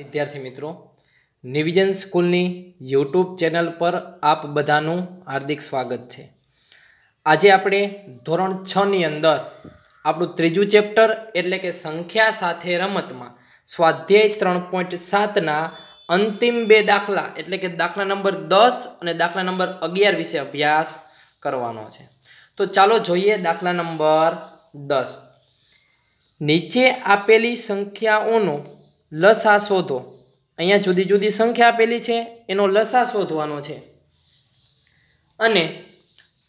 વિદ્યાર્થી મિત્રો નિવિજન સ્કૂલની યુટ્યુબ ચેનલ પર આપ બધાનું હાર્દિક સ્વાગત છે આજે આપણે ધોરણ છની અંદર આપણું ત્રીજું ચેપ્ટર એટલે કે સંખ્યા સાથે રમતમાં સ્વાધ્યાય ત્રણ પોઈન્ટ સાતના અંતિમ બે દાખલા એટલે કે દાખલા નંબર દસ અને દાખલા નંબર અગિયાર વિશે અભ્યાસ કરવાનો છે તો ચાલો જોઈએ દાખલા નંબર દસ નીચે આપેલી સંખ્યાઓનો લસા શોધો અહીંયા જુદી જુદી સંખ્યા આપેલી છે એનો લસા શોધવાનો છે અને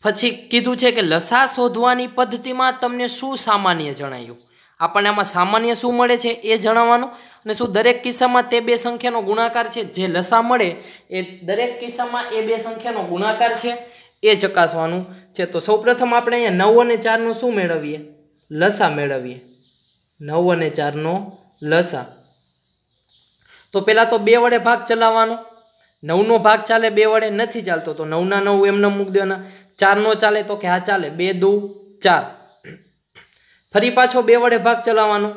પછી કીધું છે કે લસા શોધવાની પદ્ધતિમાં તમને શું સામાન્ય જણાયું આપણને આમાં સામાન્ય શું મળે છે એ જણાવવાનું અને શું દરેક કિસ્સામાં તે બે સંખ્યાનો ગુણાકાર છે જે લસા મળે એ દરેક કિસ્સામાં એ બે સંખ્યાનો ગુણાકાર છે એ ચકાસવાનું છે તો સૌપ્રથમ આપણે અહીંયા નવ અને ચારનું શું મેળવીએ લસા મેળવીએ નવ અને ચારનો લસા તો પહેલાં તો બે વડે ભાગ ચલાવવાનો નવનો ભાગ ચાલે બે વડે નથી ચાલતો તો નવના નવ એમને મૂકી દેવાના ચારનો ચાલે તો કે હા ચાલે બે દુ ચાર ફરી પાછો બે વડે ભાગ ચલાવવાનો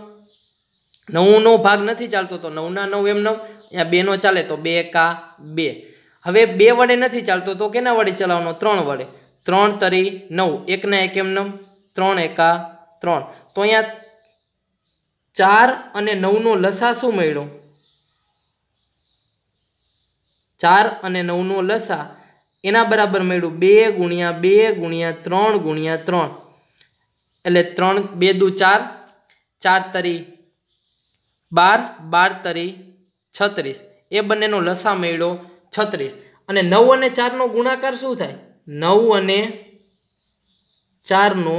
નવનો ભાગ નથી ચાલતો તો નવના નવ એમ નવ અહીંયા બેનો ચાલે તો બે કા બે હવે બે વડે નથી ચાલતો તો કેના વડે ચલાવવાનો ત્રણ વડે ત્રણ તરી નવ એકના એક એમ નવ ત્રણ એકા ત્રણ તો અહીંયા ચાર અને નવનો લસા શું મળ્યો ચાર અને નવનો લસા એના બરાબર મળ્યું બે ગુણ્યા બે ગુણ્યા ત્રણ ગુણ્યા ત્રણ એટલે ત્રણ બે દુ ચાર ચાર તરી બાર બાર તરી છત્રીસ એ બંનેનો લસા મળ્યો છત્રીસ અને નવ અને ચારનો ગુણાકાર શું થાય નવ અને ચારનો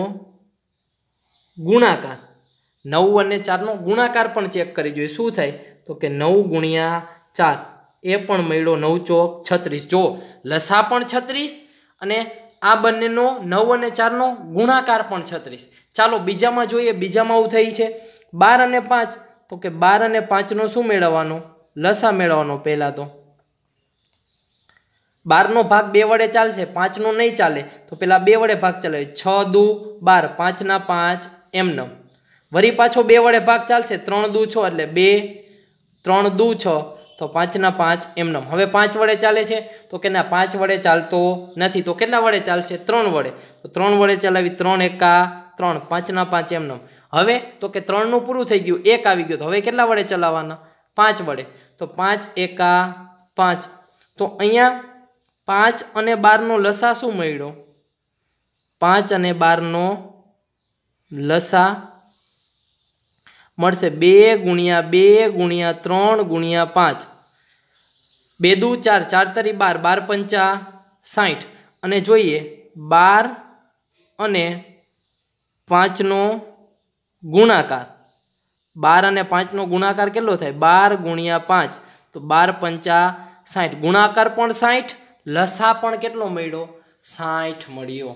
ગુણાકાર નવ અને ચારનો ગુણાકાર પણ ચેક કરી જોઈએ શું થાય તો કે નવ ગુણ્યા ચાર એ પણ મળ્યો નવ ચોક છત્રીસ જો લસા પણ છત્રીસ અને આ બંનેનો નવ અને ચારનો ગુણાકાર પણ છત્રીસ ચાલો બીજામાં જોઈએ બીજામાં આવું થઈ છે બાર અને પાંચ તો કે બાર અને પાંચનો શું મેળવવાનો લસા મેળવવાનો પહેલાં તો બારનો ભાગ બે વડે ચાલશે પાંચનો નહીં ચાલે તો પેલા બે વડે ભાગ ચાલે છ દુ બાર પાંચના પાંચ એમન વરી પાછો બે વડે ભાગ ચાલશે ત્રણ દુ છ એટલે બે ત્રણ દુ છ તો પાંચના પાંચ એમનેમ હવે પાંચ વડે ચાલે છે તો કે ના પાંચ વડે ચાલતો નથી તો કેટલા વડે ચાલશે ત્રણ વડે તો ત્રણ વડે ચલાવી ત્રણ એકા ત્રણ પાંચના પાંચ એમનેમ હવે તો કે ત્રણનું પૂરું થઈ ગયું એક આવી ગયો તો હવે કેટલા વડે ચલાવવાના પાંચ વડે તો પાંચ એકા પાંચ તો અહીંયા પાંચ અને બારનો લસા શું મળ્યો પાંચ અને બારનો લસા મળશે બે ગુણ્યા બે ગુણ્યા ત્રણ ગુણ્યા પાંચ બે દુ ચાર ચાર તરી બાર બાર પંચા સાઠ અને જોઈએ બાર અને પાંચનો ગુણાકાર બાર અને પાંચનો ગુણાકાર કેટલો થાય બાર ગુણ્યા પાંચ તો બાર પંચા સાઠ ગુણાકાર પણ સાઠ લસા પણ કેટલો મળ્યો સાઠ મળ્યો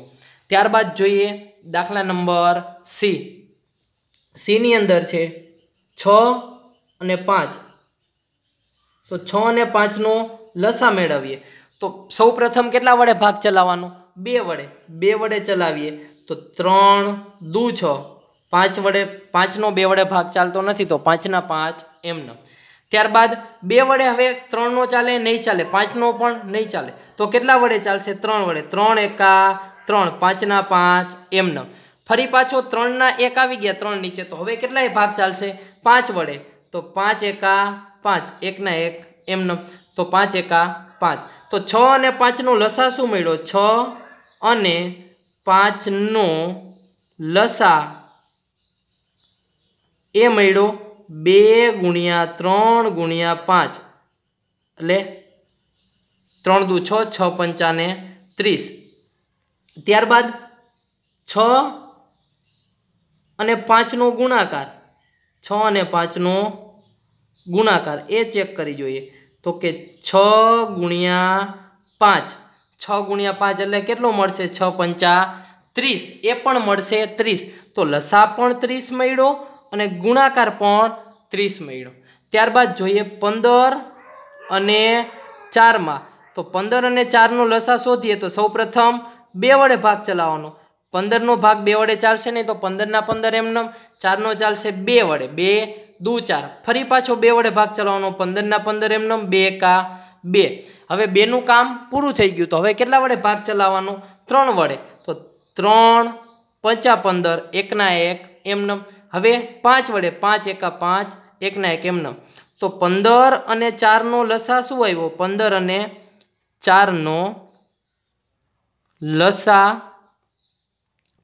ત્યારબાદ જોઈએ દાખલા નંબર સી સીની અંદર છે છ અને પાંચ તો છ અને પાંચનો લસા મેળવીએ તો સૌ પ્રથમ કેટલા વડે ભાગ ચલાવવાનો બે વડે બે વડે ચલાવીએ તો ત્રણ દુ છ પાંચ વડે પાંચનો બે વડે ભાગ ચાલતો નથી તો પાંચના પાંચ એમનો ત્યારબાદ બે વડે હવે ત્રણનો ચાલે નહીં ચાલે પાંચનો પણ નહીં ચાલે તો કેટલા વડે ચાલશે ત્રણ વડે ત્રણ એકા ત્રણ પાંચના પાંચ એમનો ફરી પાછો ત્રણના એક આવી ગયા ત્રણ નીચે તો હવે કેટલાય ભાગ ચાલશે પાંચ વડે તો પાંચ એકા પાંચ એકના એક એમનો તો પાંચ એકા પાંચ તો છ અને પાંચનો લસા શું મળ્યો છ અને પાંચનો લસા એ મળ્યો બે ગુણ્યા ત્રણ ગુણ્યા પાંચ એટલે ત્રણ દુ છ છ પંચાને ત્રીસ ત્યારબાદ છ અને પાંચનો ગુણાકાર છ અને પાંચનો ગુણાકાર એ ચેક કરી જોઈએ તો કે છ ગુણ્યા પાંચ છ ગુણ્યા પાંચ એટલે કેટલો મળશે છ પંચા ત્રીસ એ પણ મળશે ત્રીસ તો લસા પણ ત્રીસ મળ્યો અને ગુણાકાર પણ ત્રીસ મળ્યો ત્યારબાદ જોઈએ પંદર અને ચારમાં તો પંદર અને ચારનો લસા શોધીએ તો સૌપ્રથમ બે વડે ભાગ ચલાવવાનો પંદરનો ભાગ બે વડે ચાલશે નહીં તો પંદરના પંદર એમ નમ ચારનો ચાલશે બે વડે બે દુ ચાર ફરી પાછો બે વડે ભાગ ચલાવવાનો પંદરના પંદર એમ નમ બે કા બે હવે બેનું કામ પૂરું થઈ ગયું તો હવે કેટલા વડે ભાગ ચલાવવાનો ત્રણ વડે તો ત્રણ પંચા પંદર એકના એક એમ નમ હવે પાંચ વડે પાંચ એકા પાંચ એકના એક એમ નમ તો પંદર અને ચારનો લસા શું આવ્યો પંદર અને ચારનો લસા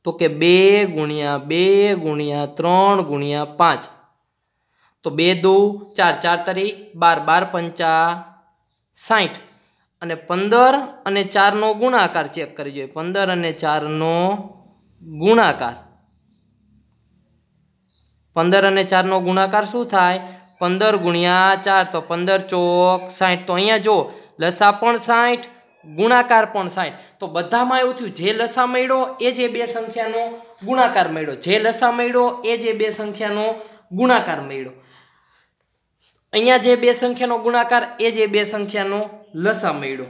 તો કે બે ગુણ્યા બે ગુણ્યા ત્રણ ગુણ્યા પાંચ તો બે દો ચાર ચાર તરી બાર બાર પંચા સાઠ અને પંદર અને ચારનો ગુણાકાર ચેક કરી જોઈએ પંદર અને ચારનો ગુણાકાર પંદર અને ચારનો ગુણાકાર શું થાય પંદર ગુણ્યા ચાર તો પંદર ચોક સાઠ તો અહીંયા જો લસા પણ સાઠ ગુણાકાર પણ સાઠ તો બધામાં એવું થયું જે લસા મળ્યો એ જે બે સંખ્યાનો ગુણાકાર મળ્યો જે લસા મળ્યો એ જે બે સંખ્યાનો ગુણાકાર મળ્યો અહીંયા જે બે સંખ્યાનો ગુણાકાર એ જે બે સંખ્યાનો લસા મળ્યો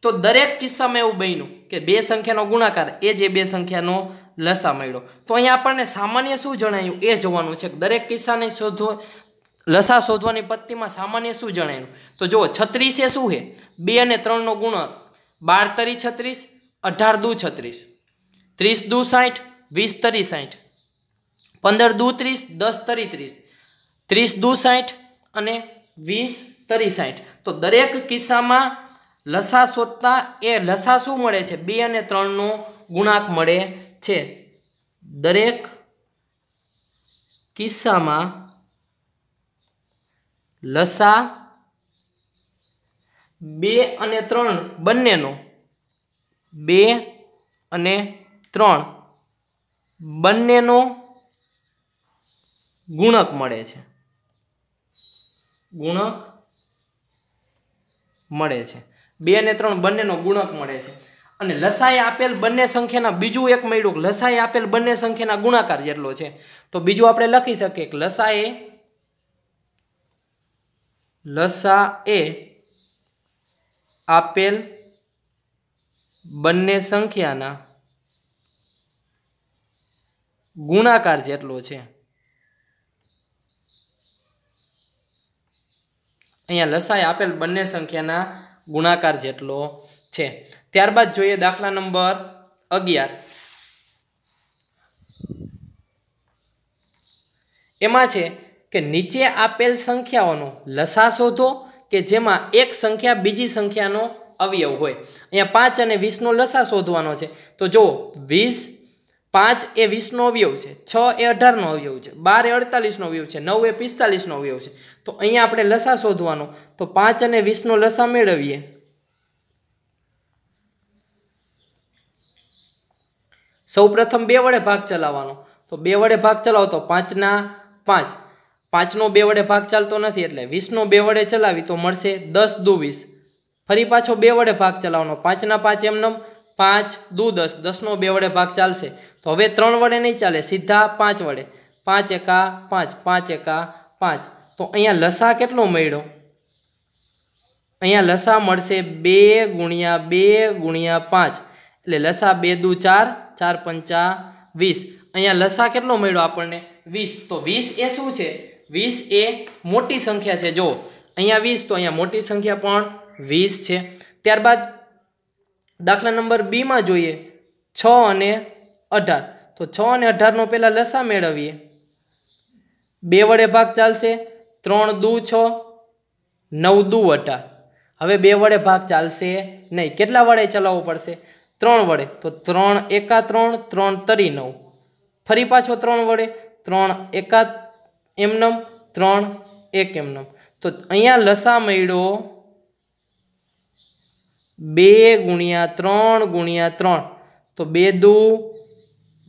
તો દરેક કિસ્સામાં એવું બન્યું કે બે સંખ્યાનો ગુણાકાર એ જે બે સંખ્યાનો લસા મળ્યો તો અહીંયા આપણને સામાન્ય શું જણાયું એ જોવાનું છે કે દરેક કિસ્સાને શોધો લસા શોધવાની પદ્ધતિમાં સામાન્ય શું જણાયું તો જો છત્રીસ એ શું છે બે અને ત્રણનો ગુણક બાર તરી છત્રીસ અઢાર દુ છત્રીસ ત્રીસ દુ સાઠ વીસ તરી સાઠ પંદર દુ ત્રીસ દસ તરી ત્રીસ ત્રીસ દુ સાઠ અને વીસ તરી સાઠ તો દરેક કિસ્સામાં લસા શોધતા એ લસા શું મળે છે બે અને ત્રણનો ગુણાંક મળે છે દરેક કિસ્સામાં લસા બે અને ત્રણ બંનેનો બે અને ત્રણ બંનેનો ગુણક મળે છે ગુણક મળે છે બે અને ત્રણ બંનેનો ગુણક મળે છે અને લસાએ આપેલ બંને સંખ્યાના બીજું એક મળ્યું લસાએ આપેલ બંને સંખ્યાના ગુણાકાર જેટલો છે તો બીજું આપણે લખી શકીએ કે લસાએ લસા એ આપેલ બંને સંખ્યાના ગુણાકાર જેટલો છે અહીંયા લસાએ આપેલ બંને સંખ્યાના ગુણાકાર જેટલો છે ત્યારબાદ જોઈએ દાખલા નંબર અગિયાર એમાં છે કે નીચે આપેલ સંખ્યાઓનો લસા શોધો કે જેમાં એક સંખ્યા બીજી સંખ્યાનો અવયવ હોય અહીંયા પાંચ અને વીસનો લસા શોધવાનો છે તો જો વીસ પાંચ એ વીસનો અવયવ છે છ એ અઢારનો અવયવ છે બાર એ અડતાલીસનો અવયવ છે નવ એ પિસ્તાલીસનો અવયવ છે તો અહીંયા આપણે લસા શોધવાનો તો પાંચ અને વીસનો લસા મેળવીએ સૌ પ્રથમ બે વડે ભાગ ચલાવવાનો તો બે વડે ભાગ ચલાવો તો પાંચના પાંચ પાંચનો બે વડે ભાગ ચાલતો નથી એટલે વીસનો બે વડે ચલાવી તો મળશે દસ દુ વીસ ફરી પાછો બે વડે ભાગ ચલાવવાનો પાંચના પાંચ એમનમ પાંચ દુ દસ દસનો બે વડે ભાગ ચાલશે તો હવે ત્રણ વડે નહીં ચાલે સીધા પાંચ વડે પાંચ એકા પાંચ પાંચ એકા પાંચ તો અહીંયા લસા કેટલો મળ્યો અહીંયા લસા મળશે બે ગુણ્યા બે ગુણ્યા પાંચ એટલે લસા બે દુ ચાર ચાર પંચા વીસ અહીંયા લસા કેટલો મળ્યો આપણને વીસ તો વીસ એ શું છે વીસ એ મોટી સંખ્યા છે જો અહીંયા વીસ તો અહીંયા મોટી સંખ્યા પણ વીસ છે ત્યારબાદ દાખલા નંબર બીમાં જોઈએ છ અને અઢાર તો છ અને અઢારનો પહેલાં લસા મેળવીએ બે વડે ભાગ ચાલશે ત્રણ દુ છ નવ દુ અઢાર હવે બે વડે ભાગ ચાલશે નહીં કેટલા વડે ચલાવવું પડશે ત્રણ વડે તો ત્રણ એકા ત્રણ ત્રણ તરી નવ ફરી પાછો ત્રણ વડે ત્રણ એકા એમનમ ત્રણ એક એમનમ તો અહીંયા લસા મળ્યો બે ગુણ્યા ત્રણ ગુણ્યા ત્રણ તો બે દૂ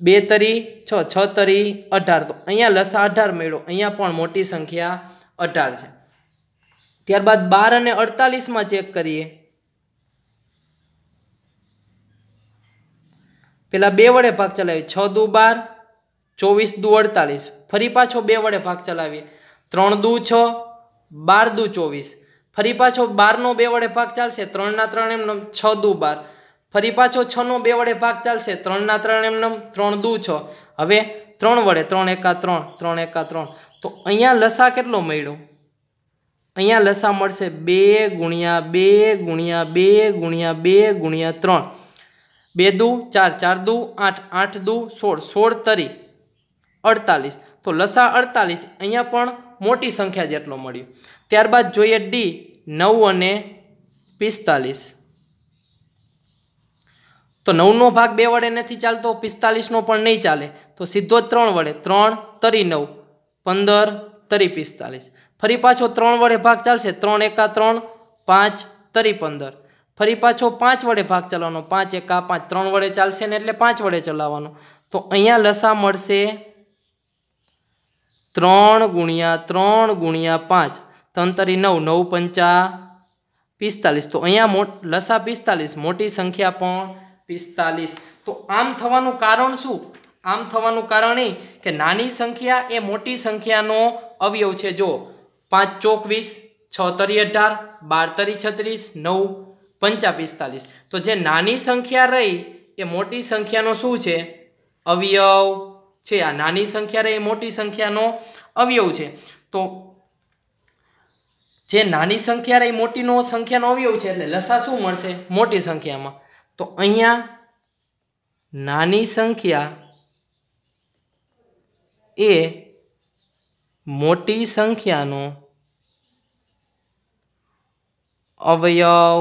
બે તરી છ છ તરી અઢાર તો અહીંયા લસા અઢાર મળ્યો અહીંયા પણ મોટી સંખ્યા અઢાર છે ત્યારબાદ બાર અને અડતાલીસમાં ચેક કરીએ પેલા બે વડે ભાગ ચલાવ્યો છ દુ બાર ચોવીસ દુ અડતાલીસ ફરી પાછો બે વડે ભાગ ચલાવીએ ત્રણ દુ છ બાર દુ ચોવીસ ફરી પાછો બારનો બે વડે ભાગ ચાલશે ત્રણના ત્રણ એમનો છ દુ બાર ફરી પાછો છનો બે વડે ભાગ ચાલશે ત્રણના ત્રણ એમ એમનો ત્રણ દુ છ હવે ત્રણ વડે ત્રણ એકા ત્રણ ત્રણ એકા ત્રણ તો અહીંયા લસા કેટલો મળ્યો અહીંયા લસા મળશે બે ગુણ્યા બે ગુણ્યા બે ગુણ્યા બે ગુણ્યા ત્રણ બે દુ ચાર ચાર દુ આઠ આઠ દુ સોળ સોળ તરી અડતાલીસ તો લસા અડતાલીસ અહીંયા પણ મોટી સંખ્યા જેટલો મળ્યો ત્યારબાદ જોઈએ ડી નવ અને પિસ્તાલીસ તો નવનો ભાગ બે વડે નથી ચાલતો પિસ્તાલીસનો પણ નહીં ચાલે તો સીધો ત્રણ વડે ત્રણ તરી નવ પંદર તરી પિસ્તાલીસ ફરી પાછો ત્રણ વડે ભાગ ચાલશે ત્રણ એકા ત્રણ પાંચ તરી પંદર ફરી પાછો પાંચ વડે ભાગ ચલાવવાનો પાંચ એકા પાંચ ત્રણ વડે ચાલશે ને એટલે પાંચ વડે ચલાવવાનો તો અહીંયા લસા મળશે ત્રણ ગુણ્યા ત્રણ ગુણ્યા પાંચ તંતરી નવ નવ પંચા પિસ્તાલીસ તો અહીંયા લસા પિસ્તાલીસ મોટી સંખ્યા પણ પિસ્તાલીસ તો આમ થવાનું કારણ શું આમ થવાનું કારણ એ કે નાની સંખ્યા એ મોટી સંખ્યાનો અવયવ છે જો પાંચ ચોકવીસ છ તરી અઢાર બાર તરી છત્રીસ નવ પંચા પિસ્તાલીસ તો જે નાની સંખ્યા રહી એ મોટી સંખ્યાનો શું છે અવયવ છે આ નાની સંખ્યા રહે એ મોટી સંખ્યાનો અવયવ છે તો જે નાની સંખ્યા રહે મોટીનો સંખ્યાનો અવયવ છે એટલે લસા શું મળશે મોટી સંખ્યામાં તો અહીંયા નાની સંખ્યા એ મોટી સંખ્યાનો અવયવ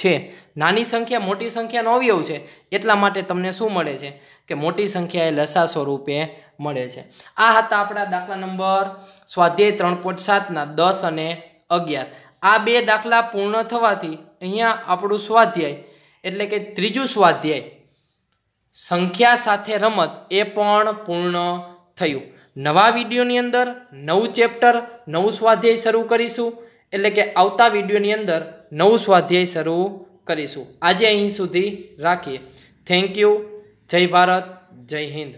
છે નાની સંખ્યા મોટી સંખ્યાનો અવયવ છે એટલા માટે તમને શું મળે છે કે મોટી સંખ્યા એ લસા સ્વરૂપે મળે છે આ હતા આપણા દાખલા નંબર સ્વાધ્યાય ત્રણ પોઈન્ટ સાતના દસ અને અગિયાર આ બે દાખલા પૂર્ણ થવાથી અહીંયા આપણું સ્વાધ્યાય એટલે કે ત્રીજું સ્વાધ્યાય સંખ્યા સાથે રમત એ પણ પૂર્ણ થયું નવા વિડીયોની અંદર નવું ચેપ્ટર નવું સ્વાધ્યાય શરૂ કરીશું એટલે કે આવતા વિડીયોની અંદર નવું સ્વાધ્યાય શરૂ કરીશું આજે અહીં સુધી રાખીએ થેન્ક યુ જય ભારત જય હિન્દ